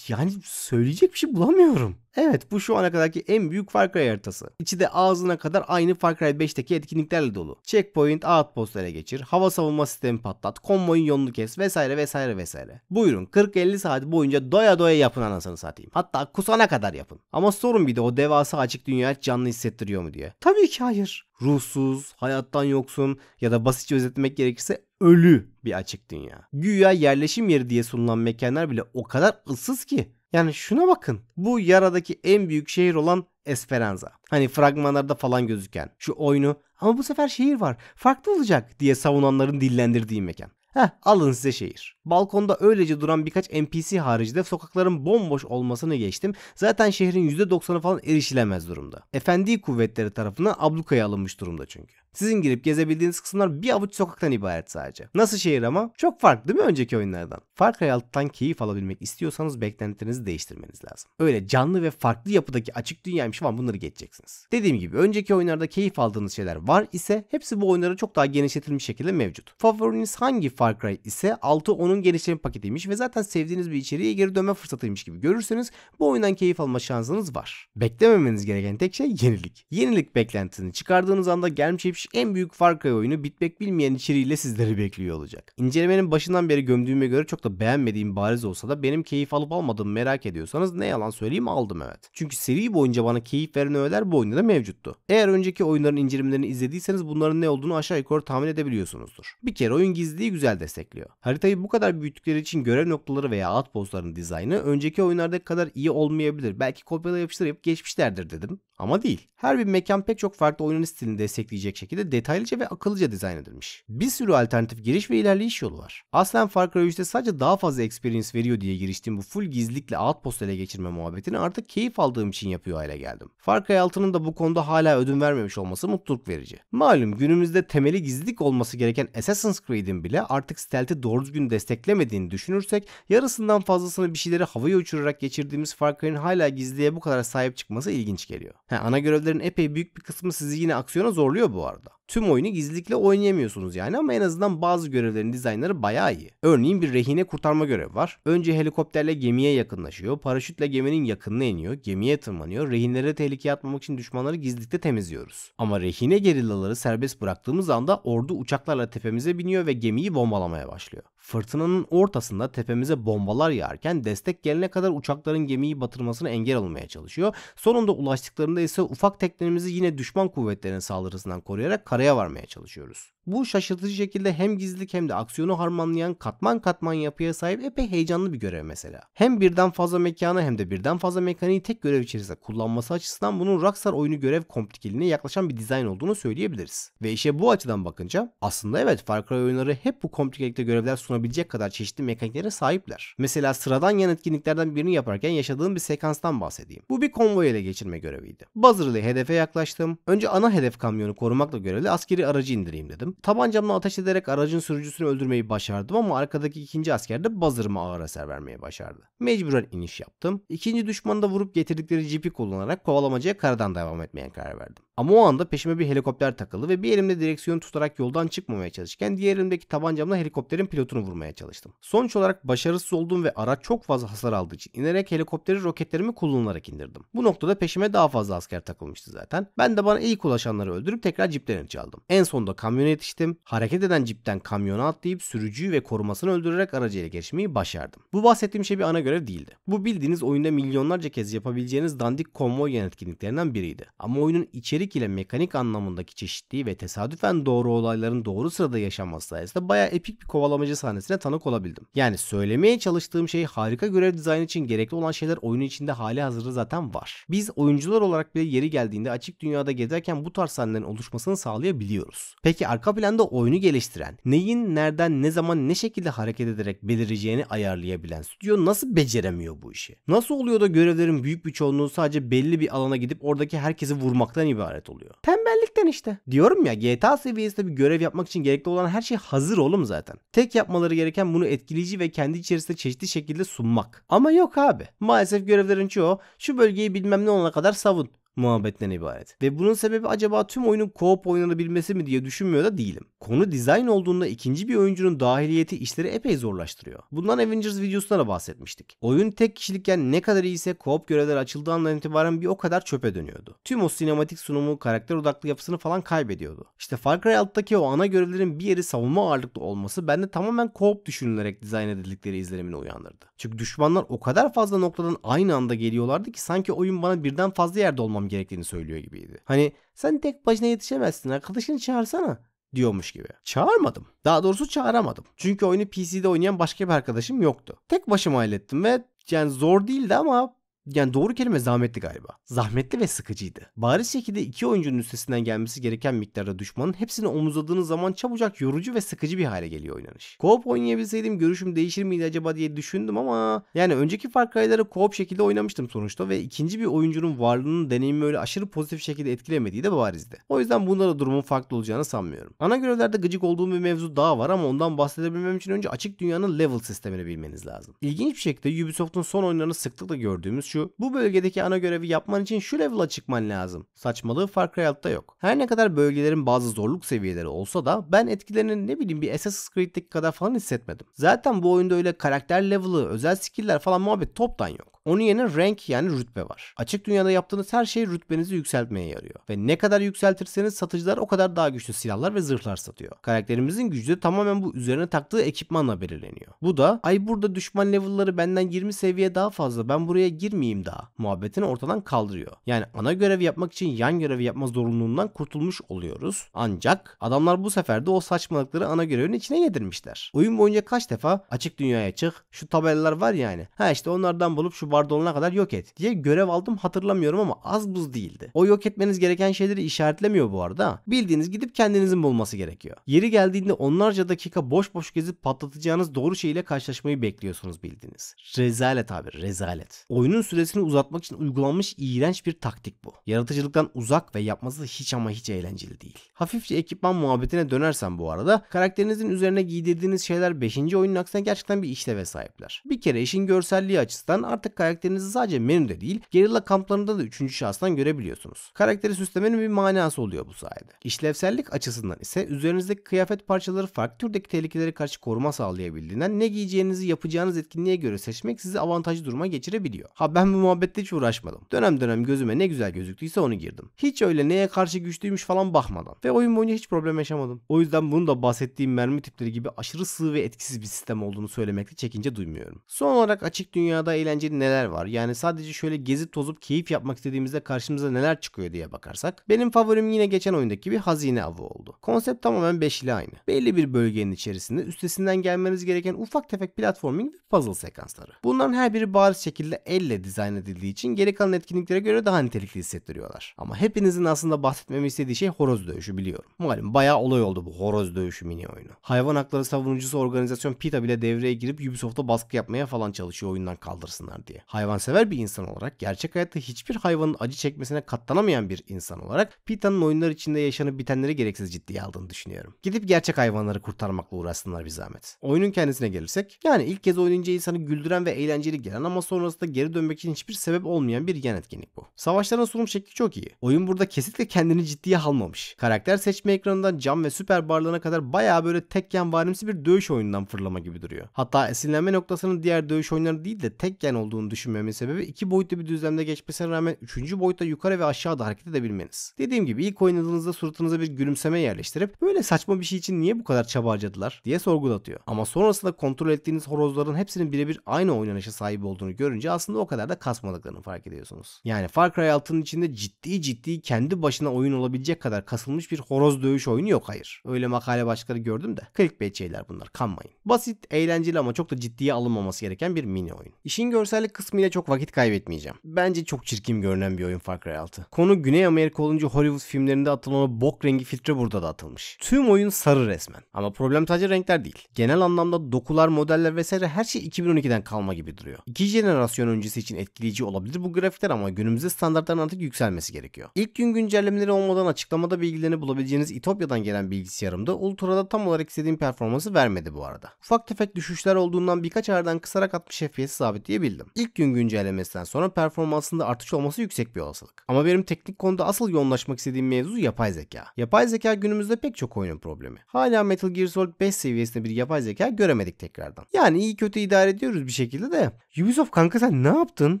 Yani söyleyecek bir şey bulamıyorum. Evet bu şu ana kadarki en büyük Far Cry haritası. İçi de ağzına kadar aynı Far Cry 5'teki etkinliklerle dolu. Checkpoint, outpost ele geçir, hava savunma sistemi patlat, konvoyun yolunu kes vesaire vesaire vesaire. Buyurun 40-50 saat boyunca doya doya yapın anasını satayım. Hatta kusana kadar yapın. Ama sorun bir de o devasa açık dünya canlı hissettiriyor mu diye. Tabii ki hayır. Ruhsuz, hayattan yoksun ya da basitçe özetlemek gerekirse ölü bir açık dünya. Güya yerleşim yeri diye sunulan mekanlar bile o kadar ıssız ki. Yani şuna bakın. Bu yaradaki en büyük şehir olan Esperanza. Hani fragmanlarda falan gözüken şu oyunu ama bu sefer şehir var farklı olacak diye savunanların dillendirdiği mekan. Heh alın size şehir. Balkonda öylece duran birkaç NPC haricinde sokakların bomboş olmasını geçtim. Zaten şehrin %90'ı falan erişilemez durumda. Efendi kuvvetleri tarafından ablukaya alınmış durumda çünkü. Sizin girip gezebildiğiniz kısımlar bir avuç sokaktan ibaret sadece. Nasıl şehir ama? Çok farklı değil mi önceki oyunlardan? Far Cry keyif alabilmek istiyorsanız beklentilerinizi değiştirmeniz lazım. Öyle canlı ve farklı yapıdaki açık dünyaymış falan bunları geçeceksiniz. Dediğim gibi önceki oyunlarda keyif aldığınız şeyler var ise hepsi bu oyunlara çok daha genişletilmiş şekilde mevcut. Favoriniz hangi Far Cry ise 6 onun geliştirme paketiymiş ve zaten sevdiğiniz bir içeriğe geri dönme fırsatıymış gibi görürseniz bu oyundan keyif alma şansınız var. Beklememeniz gereken tek şey yenilik. Yenilik beklentisini çıkardığınız anda gelmiş hiçbir en büyük Far oyunu bitmek bilmeyen içeriğiyle sizleri bekliyor olacak. İncelemenin başından beri gömdüğüme göre çok da beğenmediğim bariz olsa da benim keyif alıp almadığımı merak ediyorsanız ne yalan söyleyeyim aldım evet. Çünkü seri boyunca bana keyif veren öğeler bu oyunda da mevcuttu. Eğer önceki oyunların incelemelerini izlediyseniz bunların ne olduğunu aşağı yukarı tahmin edebiliyorsunuzdur. Bir kere oyun gizliliği güzel destekliyor. Haritayı bu kadar büyüttükleri için görev noktaları veya outpostların dizaynı önceki oyunlarda kadar iyi olmayabilir. Belki kopyala yapıştırıp geçmişlerdir dedim. Ama değil. Her bir mekan pek çok farklı oyunun stilini destekleyecek şekilde şekilde detaylıca ve akıllıca dizayn edilmiş. Bir sürü alternatif giriş ve ilerleyiş yolu var. Aslen Far Cry 3'te sadece daha fazla experience veriyor diye giriştiğim bu full gizlilikle outpost ele geçirme muhabbetini artık keyif aldığım için yapıyor hale geldim. Far Cry 6'nın da bu konuda hala ödün vermemiş olması mutluluk verici. Malum günümüzde temeli gizlilik olması gereken Assassin's Creed'in bile artık stealth'i doğru düzgün desteklemediğini düşünürsek yarısından fazlasını bir şeyleri havaya uçurarak geçirdiğimiz Far Cry'in hala gizliliğe bu kadar sahip çıkması ilginç geliyor. Ha, ana görevlerin epey büyük bir kısmı sizi yine aksiyona zorluyor bu arada burada. Tüm oyunu gizlilikle oynayamıyorsunuz yani ama en azından bazı görevlerin dizaynları bayağı iyi. Örneğin bir rehine kurtarma görevi var. Önce helikopterle gemiye yakınlaşıyor, paraşütle geminin yakınına iniyor, gemiye tırmanıyor, Rehinlere tehlikeye atmamak için düşmanları gizlilikte temizliyoruz. Ama rehine gerillaları serbest bıraktığımız anda ordu uçaklarla tepemize biniyor ve gemiyi bombalamaya başlıyor. Fırtınanın ortasında tepemize bombalar yağarken destek gelene kadar uçakların gemiyi batırmasını engel olmaya çalışıyor. Sonunda ulaştıklarında ise ufak teknemizi yine düşman kuvvetlerinin saldırısından koruyarak karaya varmaya çalışıyoruz. Bu şaşırtıcı şekilde hem gizlilik hem de aksiyonu harmanlayan katman katman yapıya sahip epey heyecanlı bir görev mesela. Hem birden fazla mekanı hem de birden fazla mekaniği tek görev içerisinde kullanması açısından bunun Rockstar oyunu görev komplikeliğine yaklaşan bir dizayn olduğunu söyleyebiliriz. Ve işe bu açıdan bakınca aslında evet Far Cry oyunları hep bu komplikelikte görevler sunabilecek kadar çeşitli mekaniklere sahipler. Mesela sıradan yan etkinliklerden birini yaparken yaşadığım bir sekanstan bahsedeyim. Bu bir konvoy ele geçirme göreviydi. Buzzer'lı hedefe yaklaştım. Önce ana hedef kamyonu korumakla görevli askeri aracı indireyim dedim. Tabancamla ateş ederek aracın sürücüsünü öldürmeyi başardım ama arkadaki ikinci asker de buzzer'ıma ağır hasar vermeye başardı. Mecburen iniş yaptım. İkinci düşmanı da vurup getirdikleri cipi kullanarak kovalamacaya karadan devam etmeye karar verdim. Ama o anda peşime bir helikopter takıldı ve bir elimde direksiyonu tutarak yoldan çıkmamaya çalışırken diğer elimdeki tabancamla helikopterin pilotunu vurmaya çalıştım. Sonuç olarak başarısız oldum ve araç çok fazla hasar aldığı için inerek helikopteri roketlerimi kullanarak indirdim. Bu noktada peşime daha fazla asker takılmıştı zaten. Ben de bana ilk ulaşanları öldürüp tekrar ciplerini çaldım. En sonunda kamyonet yetiştim. Hareket eden cipten kamyona atlayıp sürücüyü ve korumasını öldürerek aracı ele geçmeyi başardım. Bu bahsettiğim şey bir ana görev değildi. Bu bildiğiniz oyunda milyonlarca kez yapabileceğiniz dandik konvoy yan etkinliklerinden biriydi. Ama oyunun içerik ile mekanik anlamındaki çeşitliği ve tesadüfen doğru olayların doğru sırada yaşanması sayesinde baya epik bir kovalamacı sahnesine tanık olabildim. Yani söylemeye çalıştığım şey harika görev dizayn için gerekli olan şeyler oyunun içinde hali hazırda zaten var. Biz oyuncular olarak bile yeri geldiğinde açık dünyada gezerken bu tarz sahnelerin oluşmasını sağlayabiliyoruz. Peki arka planda oyunu geliştiren, neyin nereden ne zaman ne şekilde hareket ederek belirleyeceğini ayarlayabilen stüdyo nasıl beceremiyor bu işi? Nasıl oluyor da görevlerin büyük bir çoğunluğu sadece belli bir alana gidip oradaki herkesi vurmaktan ibaret oluyor? Tembellikten işte. Diyorum ya GTA seviyesinde bir görev yapmak için gerekli olan her şey hazır oğlum zaten. Tek yapmaları gereken bunu etkileyici ve kendi içerisinde çeşitli şekilde sunmak. Ama yok abi. Maalesef görevlerin çoğu şu bölgeyi bilmem ne olana kadar savun muhabbetten ibaret. Ve bunun sebebi acaba tüm oyunun co-op oynanabilmesi mi diye düşünmüyor da değilim. Konu dizayn olduğunda ikinci bir oyuncunun dahiliyeti işleri epey zorlaştırıyor. Bundan Avengers videosunda da bahsetmiştik. Oyun tek kişilikken ne kadar iyiyse co-op görevleri açıldığı andan itibaren bir o kadar çöpe dönüyordu. Tüm o sinematik sunumu, karakter odaklı yapısını falan kaybediyordu. İşte Far Cry 6'daki o ana görevlerin bir yeri savunma ağırlıklı olması bende tamamen co-op düşünülerek dizayn edildikleri izlenimini uyandırdı. Çünkü düşmanlar o kadar fazla noktadan aynı anda geliyorlardı ki sanki oyun bana birden fazla yerde olmam yapmam gerektiğini söylüyor gibiydi. Hani sen tek başına yetişemezsin arkadaşını çağırsana diyormuş gibi. Çağırmadım. Daha doğrusu çağıramadım. Çünkü oyunu PC'de oynayan başka bir arkadaşım yoktu. Tek başıma hallettim ve yani zor değildi ama yani doğru kelime zahmetli galiba. Zahmetli ve sıkıcıydı. Bariz şekilde iki oyuncunun üstesinden gelmesi gereken miktarda düşmanın hepsini omuzladığınız zaman çabucak yorucu ve sıkıcı bir hale geliyor oynanış. Koop oynayabilseydim görüşüm değişir miydi acaba diye düşündüm ama yani önceki Far Cry'ları koop şekilde oynamıştım sonuçta ve ikinci bir oyuncunun varlığının deneyimi öyle aşırı pozitif şekilde etkilemediği de barizdi. O yüzden bunda da durumun farklı olacağını sanmıyorum. Ana görevlerde gıcık olduğum bir mevzu daha var ama ondan bahsedebilmem için önce açık dünyanın level sistemini bilmeniz lazım. İlginç bir şekilde Ubisoft'un son oyunlarını sıklıkla gördüğümüz şu şu. Bu bölgedeki ana görevi yapman için şu level'a çıkman lazım. Saçmalığı Far Cry yok. Her ne kadar bölgelerin bazı zorluk seviyeleri olsa da ben etkilerini ne bileyim bir Assassin's Creed'deki kadar falan hissetmedim. Zaten bu oyunda öyle karakter level'ı, özel skill'ler falan muhabbet toptan yok. Onun yerine rank yani rütbe var. Açık dünyada yaptığınız her şey rütbenizi yükseltmeye yarıyor. Ve ne kadar yükseltirseniz satıcılar o kadar daha güçlü silahlar ve zırhlar satıyor. Karakterimizin gücü de tamamen bu üzerine taktığı ekipmanla belirleniyor. Bu da ay burada düşman level'ları benden 20 seviye daha fazla ben buraya girmeyeyim daha muhabbetini ortadan kaldırıyor. Yani ana görev yapmak için yan görevi yapma zorunluluğundan kurtulmuş oluyoruz. Ancak adamlar bu sefer de o saçmalıkları ana görevin içine yedirmişler. Oyun boyunca kaç defa açık dünyaya çık şu tabelalar var yani. Ha işte onlardan bulup şu vardı olana kadar yok et diye görev aldım hatırlamıyorum ama az buz değildi. O yok etmeniz gereken şeyleri işaretlemiyor bu arada. Bildiğiniz gidip kendinizin bulması gerekiyor. Yeri geldiğinde onlarca dakika boş boş gezip patlatacağınız doğru şeyle karşılaşmayı bekliyorsunuz bildiğiniz. Rezalet abi rezalet. Oyunun süresini uzatmak için uygulanmış iğrenç bir taktik bu. Yaratıcılıktan uzak ve yapması hiç ama hiç eğlenceli değil. Hafifçe ekipman muhabbetine dönersen bu arada karakterinizin üzerine giydirdiğiniz şeyler 5. oyunun aksine gerçekten bir işleve sahipler. Bir kere işin görselliği açısından artık karakterinizi sadece menüde değil gerilla kamplarında da üçüncü şahıstan görebiliyorsunuz. Karakteri süslemenin bir manası oluyor bu sayede. İşlevsellik açısından ise üzerinizdeki kıyafet parçaları farklı türdeki tehlikelere karşı koruma sağlayabildiğinden ne giyeceğinizi yapacağınız etkinliğe göre seçmek sizi avantajlı duruma geçirebiliyor. Ha ben bu muhabbette hiç uğraşmadım. Dönem dönem gözüme ne güzel gözüktüyse onu girdim. Hiç öyle neye karşı güçlüymüş falan bakmadan. Ve oyun boyunca hiç problem yaşamadım. O yüzden bunu da bahsettiğim mermi tipleri gibi aşırı sığ ve etkisiz bir sistem olduğunu söylemekte çekince duymuyorum. Son olarak açık dünyada eğlenceli neler neler var? Yani sadece şöyle gezip tozup keyif yapmak istediğimizde karşımıza neler çıkıyor diye bakarsak benim favorim yine geçen oyundaki bir hazine avı oldu. Konsept tamamen 5 ile aynı. Belli bir bölgenin içerisinde üstesinden gelmeniz gereken ufak tefek platforming ve puzzle sekansları. Bunların her biri bariz şekilde elle dizayn edildiği için geri kalan etkinliklere göre daha nitelikli hissettiriyorlar. Ama hepinizin aslında bahsetmemi istediği şey horoz dövüşü biliyorum. Malum bayağı olay oldu bu horoz dövüşü mini oyunu. Hayvan hakları savunucusu organizasyon PETA bile devreye girip Ubisoft'a baskı yapmaya falan çalışıyor oyundan kaldırsınlar diye. Hayvansever bir insan olarak, gerçek hayatta hiçbir hayvanın acı çekmesine katlanamayan bir insan olarak Pita'nın oyunlar içinde yaşanıp bitenleri gereksiz ciddiye aldığını düşünüyorum. Gidip gerçek hayvanları kurtarmakla uğraşsınlar bir zahmet. Oyunun kendisine gelirsek, yani ilk kez oynayınca insanı güldüren ve eğlenceli gelen ama sonrasında geri dönmek için hiçbir sebep olmayan bir yan etkinlik bu. Savaşların sunum şekli çok iyi. Oyun burada kesinlikle kendini ciddiye almamış. Karakter seçme ekranından cam ve süper barlarına kadar baya böyle tekken varimsi bir dövüş oyundan fırlama gibi duruyor. Hatta esinlenme noktasının diğer dövüş oyunları değil de tekken olduğunu olduğunu düşünmemin sebebi iki boyutlu bir düzlemde geçmesine rağmen üçüncü boyutta yukarı ve aşağıda hareket edebilmeniz. Dediğim gibi ilk oynadığınızda suratınıza bir gülümseme yerleştirip böyle saçma bir şey için niye bu kadar çaba harcadılar diye sorgulatıyor. Ama sonrasında kontrol ettiğiniz horozların hepsinin birebir aynı oynanışa sahip olduğunu görünce aslında o kadar da kasmadıklarını fark ediyorsunuz. Yani Far Cry 6'nın içinde ciddi ciddi kendi başına oyun olabilecek kadar kasılmış bir horoz dövüş oyunu yok hayır. Öyle makale başları gördüm de. Clickbait şeyler bunlar kanmayın. Basit, eğlenceli ama çok da ciddiye alınmaması gereken bir mini oyun. İşin görsellik kısmıyla çok vakit kaybetmeyeceğim. Bence çok çirkin görünen bir oyun Far Cry 6. Konu Güney Amerika olunca Hollywood filmlerinde atılan o bok rengi filtre burada da atılmış. Tüm oyun sarı resmen. Ama problem sadece renkler değil. Genel anlamda dokular, modeller vesaire her şey 2012'den kalma gibi duruyor. İki jenerasyon öncesi için etkileyici olabilir bu grafikler ama günümüzde standartların artık yükselmesi gerekiyor. İlk gün güncellemeleri olmadan açıklamada bilgilerini bulabileceğiniz İtopya'dan gelen bilgisayarımda Ultra'da tam olarak istediğim performansı vermedi bu arada. Ufak tefek düşüşler olduğundan birkaç ayardan kısarak 60 FPS sabitleyebildim. İlk ilk gün güncellemesinden sonra performansında artış olması yüksek bir olasılık. Ama benim teknik konuda asıl yoğunlaşmak istediğim mevzu yapay zeka. Yapay zeka günümüzde pek çok oyunun problemi. Hala Metal Gear Solid 5 seviyesinde bir yapay zeka göremedik tekrardan. Yani iyi kötü idare ediyoruz bir şekilde de. Ubisoft kanka sen ne yaptın?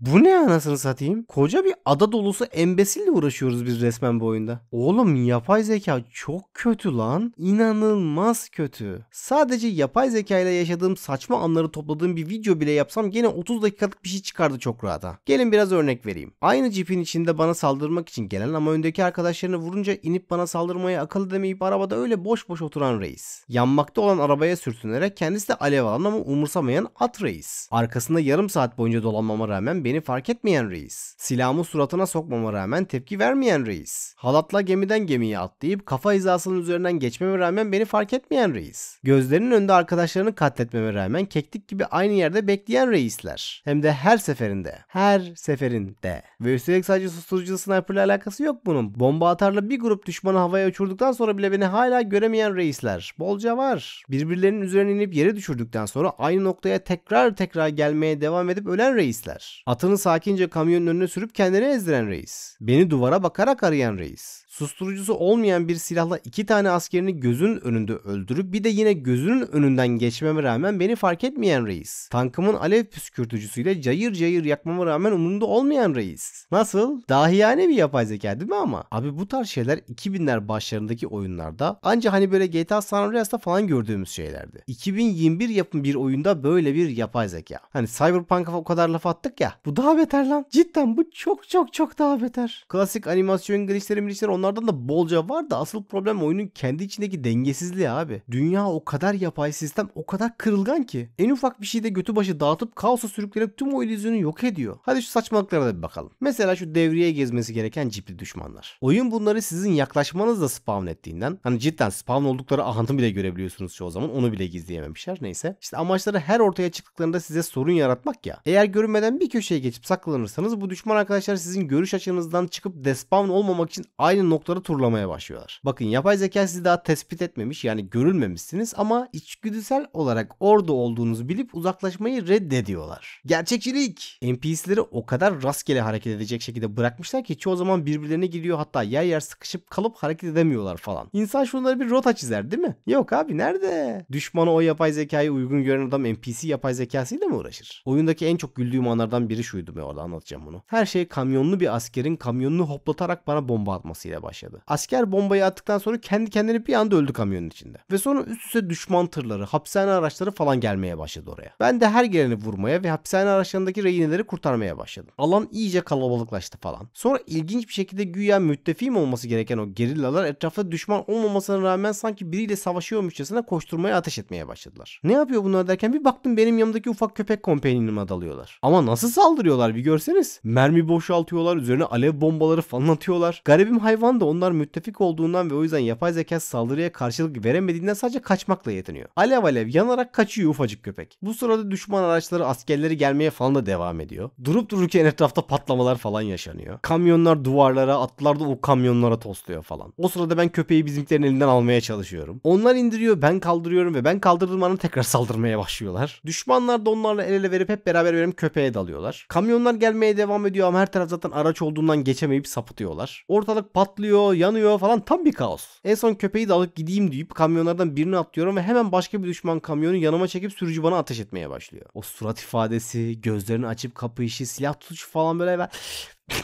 Bu ne anasını satayım? Koca bir ada dolusu embesille uğraşıyoruz biz resmen bu oyunda. Oğlum yapay zeka çok kötü lan. İnanılmaz kötü. Sadece yapay zeka ile yaşadığım saçma anları topladığım bir video bile yapsam gene 30 dakikalık bir bir şey çıkardı çok rahata. Gelin biraz örnek vereyim. Aynı cipin içinde bana saldırmak için gelen ama öndeki arkadaşlarını vurunca inip bana saldırmaya akıllı demeyip arabada öyle boş boş oturan reis. Yanmakta olan arabaya sürtünerek kendisi de alev alan ama umursamayan at reis. Arkasında yarım saat boyunca dolanmama rağmen beni fark etmeyen reis. Silahımı suratına sokmama rağmen tepki vermeyen reis. Halatla gemiden gemiye atlayıp kafa hizasının üzerinden geçmeme rağmen beni fark etmeyen reis. Gözlerinin önünde arkadaşlarını katletmeme rağmen kektik gibi aynı yerde bekleyen reisler. Hem de her seferinde. Her seferinde. Ve üstelik sadece susturucu sniperla alakası yok bunun. Bomba atarla bir grup düşmanı havaya uçurduktan sonra bile beni hala göremeyen reisler. Bolca var. Birbirlerinin üzerine inip yere düşürdükten sonra aynı noktaya tekrar tekrar gelmeye devam edip ölen reisler. Atını sakince kamyonun önüne sürüp kendini ezdiren reis. Beni duvara bakarak arayan reis susturucusu olmayan bir silahla iki tane askerini gözün önünde öldürüp bir de yine gözünün önünden geçmeme rağmen beni fark etmeyen reis. Tankımın alev püskürtücüsüyle cayır cayır yakmama rağmen umurumda olmayan reis. Nasıl? Dahiyane bir yapay zeka değil mi ama? Abi bu tarz şeyler 2000'ler başlarındaki oyunlarda ancak hani böyle GTA San Andreas'ta falan gördüğümüz şeylerdi. 2021 yapım bir oyunda böyle bir yapay zeka. Hani Cyberpunk'a o kadar laf attık ya. Bu daha beter lan. Cidden bu çok çok çok daha beter. Klasik animasyon glitchleri milişleri onlar Bunlardan da bolca var da asıl problem oyunun kendi içindeki dengesizliği abi. Dünya o kadar yapay sistem o kadar kırılgan ki. En ufak bir şeyde götü başı dağıtıp kaosa sürükleyerek tüm o illüzyonu yok ediyor. Hadi şu saçmalıklara da bir bakalım. Mesela şu devriye gezmesi gereken cipli düşmanlar. Oyun bunları sizin yaklaşmanızla spawn ettiğinden hani cidden spawn oldukları ahantı bile görebiliyorsunuz çoğu zaman. Onu bile gizleyememişler. Neyse. İşte amaçları her ortaya çıktıklarında size sorun yaratmak ya. Eğer görünmeden bir köşeye geçip saklanırsanız bu düşman arkadaşlar sizin görüş açınızdan çıkıp despawn olmamak için aynı stokları turlamaya başlıyorlar. Bakın yapay zeka sizi daha tespit etmemiş yani görülmemişsiniz ama içgüdüsel olarak orada olduğunuzu bilip uzaklaşmayı reddediyorlar. Gerçekçilik! NPC'leri o kadar rastgele hareket edecek şekilde bırakmışlar ki çoğu zaman birbirlerine giriyor hatta yer yer sıkışıp kalıp hareket edemiyorlar falan. İnsan şunları bir rota çizer değil mi? Yok abi nerede? Düşmanı o yapay zekayı uygun gören adam NPC yapay zekasıyla mı uğraşır? Oyundaki en çok güldüğüm anlardan biri şuydu ben orada anlatacağım bunu. Her şey kamyonlu bir askerin kamyonunu hoplatarak bana bomba atmasıyla başlıyor başladı. Asker bombayı attıktan sonra kendi kendini bir anda öldü kamyonun içinde. Ve sonra üst üste düşman tırları, hapishane araçları falan gelmeye başladı oraya. Ben de her geleni vurmaya ve hapishane araçlarındaki rehineleri kurtarmaya başladım. Alan iyice kalabalıklaştı falan. Sonra ilginç bir şekilde güya müttefim olması gereken o gerillalar etrafta düşman olmamasına rağmen sanki biriyle savaşıyormuşçasına koşturmaya ateş etmeye başladılar. Ne yapıyor bunlar derken bir baktım benim yanımdaki ufak köpek kompeynime dalıyorlar. Ama nasıl saldırıyorlar bir görseniz. Mermi boşaltıyorlar, üzerine alev bombaları falan atıyorlar. Garibim hayvan da onlar müttefik olduğundan ve o yüzden yapay zeka saldırıya karşılık veremediğinden sadece kaçmakla yetiniyor. Alev alev yanarak kaçıyor ufacık köpek. Bu sırada düşman araçları askerleri gelmeye falan da devam ediyor. Durup dururken etrafta patlamalar falan yaşanıyor. Kamyonlar duvarlara atlar da o kamyonlara tosluyor falan. O sırada ben köpeği bizimkilerin elinden almaya çalışıyorum. Onlar indiriyor ben kaldırıyorum ve ben kaldırdığım anda tekrar saldırmaya başlıyorlar. Düşmanlar da onlarla el ele verip hep beraber benim köpeğe dalıyorlar. Kamyonlar gelmeye devam ediyor ama her taraf zaten araç olduğundan geçemeyip sapıtıyorlar. Ortalık pat patlıyor, yanıyor falan tam bir kaos. En son köpeği de alıp gideyim deyip kamyonlardan birini atlıyorum ve hemen başka bir düşman kamyonu yanıma çekip sürücü bana ateş etmeye başlıyor. O surat ifadesi, gözlerini açıp kapayışı, silah tutuşu falan böyle ben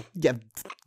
ya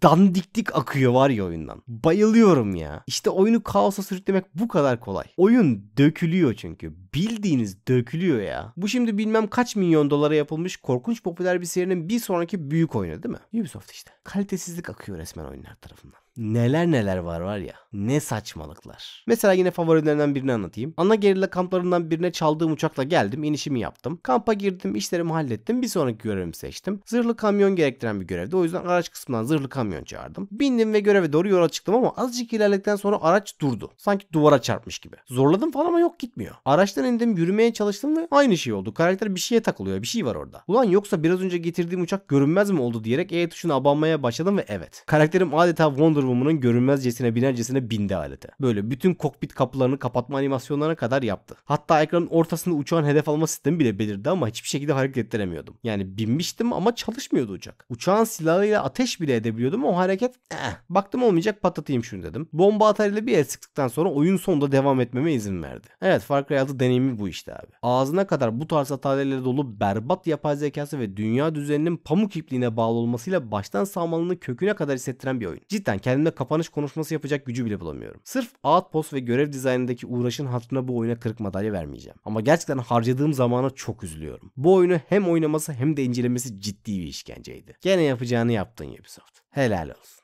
dandiklik akıyor var ya oyundan. Bayılıyorum ya. İşte oyunu kaosa sürüklemek bu kadar kolay. Oyun dökülüyor çünkü. Bildiğiniz dökülüyor ya. Bu şimdi bilmem kaç milyon dolara yapılmış korkunç popüler bir serinin bir sonraki büyük oyunu değil mi? Ubisoft işte. Kalitesizlik akıyor resmen oyunlar tarafından neler neler var var ya. Ne saçmalıklar. Mesela yine favorilerimden birini anlatayım. Ana gerilla kamplarından birine çaldığım uçakla geldim. inişimi yaptım. Kampa girdim. işlerimi hallettim. Bir sonraki görevimi seçtim. Zırhlı kamyon gerektiren bir görevdi. O yüzden araç kısmından zırhlı kamyon çağırdım. Bindim ve göreve doğru yola çıktım ama azıcık ilerledikten sonra araç durdu. Sanki duvara çarpmış gibi. Zorladım falan ama yok gitmiyor. Araçtan indim yürümeye çalıştım ve aynı şey oldu. Karakter bir şeye takılıyor. Bir şey var orada. Ulan yoksa biraz önce getirdiğim uçak görünmez mi oldu diyerek E tuşuna abanmaya başladım ve evet. Karakterim adeta Wonder görünmez cesine biner cesine bindi alete. Böyle bütün kokpit kapılarını kapatma animasyonlarına kadar yaptı. Hatta ekranın ortasında uçağın hedef alma sistemi bile belirdi ama hiçbir şekilde hareket ettiremiyordum. Yani binmiştim ama çalışmıyordu uçak. Uçağın silahıyla ateş bile edebiliyordum ama o hareket eh, baktım olmayacak patlatayım şunu dedim. Bomba atarıyla bir el sıktıktan sonra oyun sonunda devam etmeme izin verdi. Evet Far Cry 6 deneyimi bu işte abi. Ağzına kadar bu tarz hatalarıyla dolu berbat yapay zekası ve dünya düzeninin pamuk ipliğine bağlı olmasıyla baştan sağmalını köküne kadar hissettiren bir oyun. Cidden kendi kendime kapanış konuşması yapacak gücü bile bulamıyorum. Sırf outpost ve görev dizaynındaki uğraşın hatırına bu oyuna kırık madalya vermeyeceğim. Ama gerçekten harcadığım zamanı çok üzülüyorum. Bu oyunu hem oynaması hem de incelemesi ciddi bir işkenceydi. Gene yapacağını yaptın Ubisoft. Helal olsun.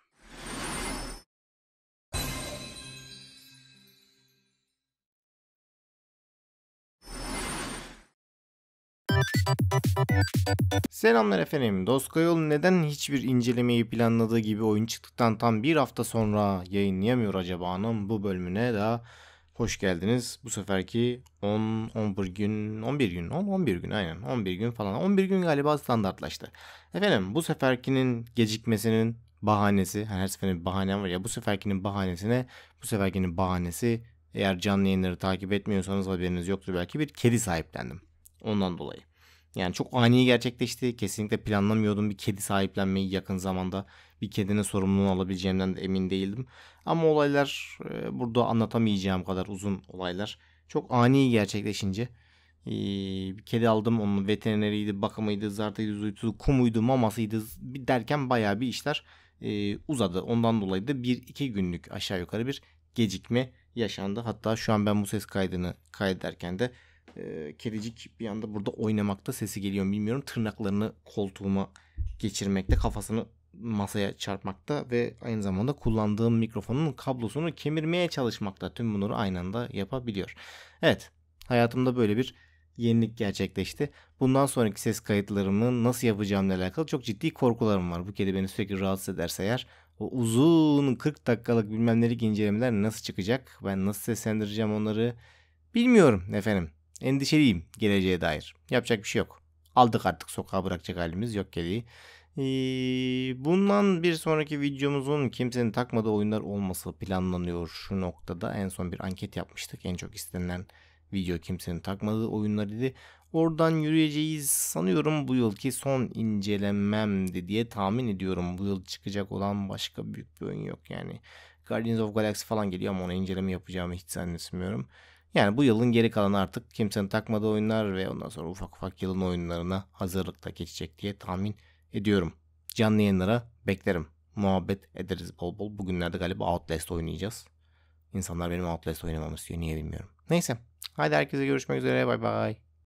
Selamlar efendim. Doskayol neden hiçbir incelemeyi planladığı gibi oyun çıktıktan tam bir hafta sonra yayınlayamıyor acaba hanım bu bölümüne daha hoş geldiniz. Bu seferki 10 11 gün 11 gün 10 11 gün aynen 11 gün falan 11 gün galiba standartlaştı. Efendim bu seferkinin gecikmesinin bahanesi hani her seferin bir bahanem var ya bu seferkinin bahanesine bu seferkinin bahanesi eğer canlı yayınları takip etmiyorsanız haberiniz yoktur belki bir kedi sahiplendim. Ondan dolayı. Yani çok ani gerçekleşti. Kesinlikle planlamıyordum bir kedi sahiplenmeyi yakın zamanda. Bir kedinin sorumluluğunu alabileceğimden de emin değildim. Ama olaylar e, burada anlatamayacağım kadar uzun olaylar. Çok ani gerçekleşince e, bir kedi aldım. Onun veterineriydi, bakımıydı, zartıydı, zuytudu, kumuydu, mamasıydı derken baya bir işler e, uzadı. Ondan dolayı da 1-2 günlük aşağı yukarı bir gecikme yaşandı. Hatta şu an ben bu ses kaydını kaydederken de e, kedicik bir anda burada oynamakta sesi geliyor bilmiyorum. Tırnaklarını koltuğuma geçirmekte, kafasını masaya çarpmakta ve aynı zamanda kullandığım mikrofonun kablosunu kemirmeye çalışmakta. Tüm bunları aynı anda yapabiliyor. Evet, hayatımda böyle bir yenilik gerçekleşti. Bundan sonraki ses kayıtlarımı nasıl yapacağımla alakalı çok ciddi korkularım var. Bu kedi beni sürekli rahatsız ederse eğer o uzun 40 dakikalık bilmem nelik incelemeler nasıl çıkacak? Ben nasıl seslendireceğim onları bilmiyorum efendim endişeliyim geleceğe dair. Yapacak bir şey yok. Aldık artık sokağa bırakacak halimiz yok kediyi. Ee, bundan bir sonraki videomuzun kimsenin takmadığı oyunlar olması planlanıyor şu noktada. En son bir anket yapmıştık. En çok istenilen video kimsenin takmadığı oyunlar idi. Oradan yürüyeceğiz sanıyorum bu yılki son incelememdi diye tahmin ediyorum. Bu yıl çıkacak olan başka büyük bir oyun yok yani. Guardians of Galaxy falan geliyor ama ona inceleme yapacağımı hiç zannetmiyorum. Yani bu yılın geri kalanı artık kimsenin takmadığı oyunlar ve ondan sonra ufak ufak yılın oyunlarına hazırlıkta geçecek diye tahmin ediyorum. Canlı yayınlara beklerim. Muhabbet ederiz bol bol. Bugünlerde galiba Outlast oynayacağız. İnsanlar benim Outlast oynamamı istiyor. Niye bilmiyorum. Neyse. Haydi herkese görüşmek üzere. Bay bay.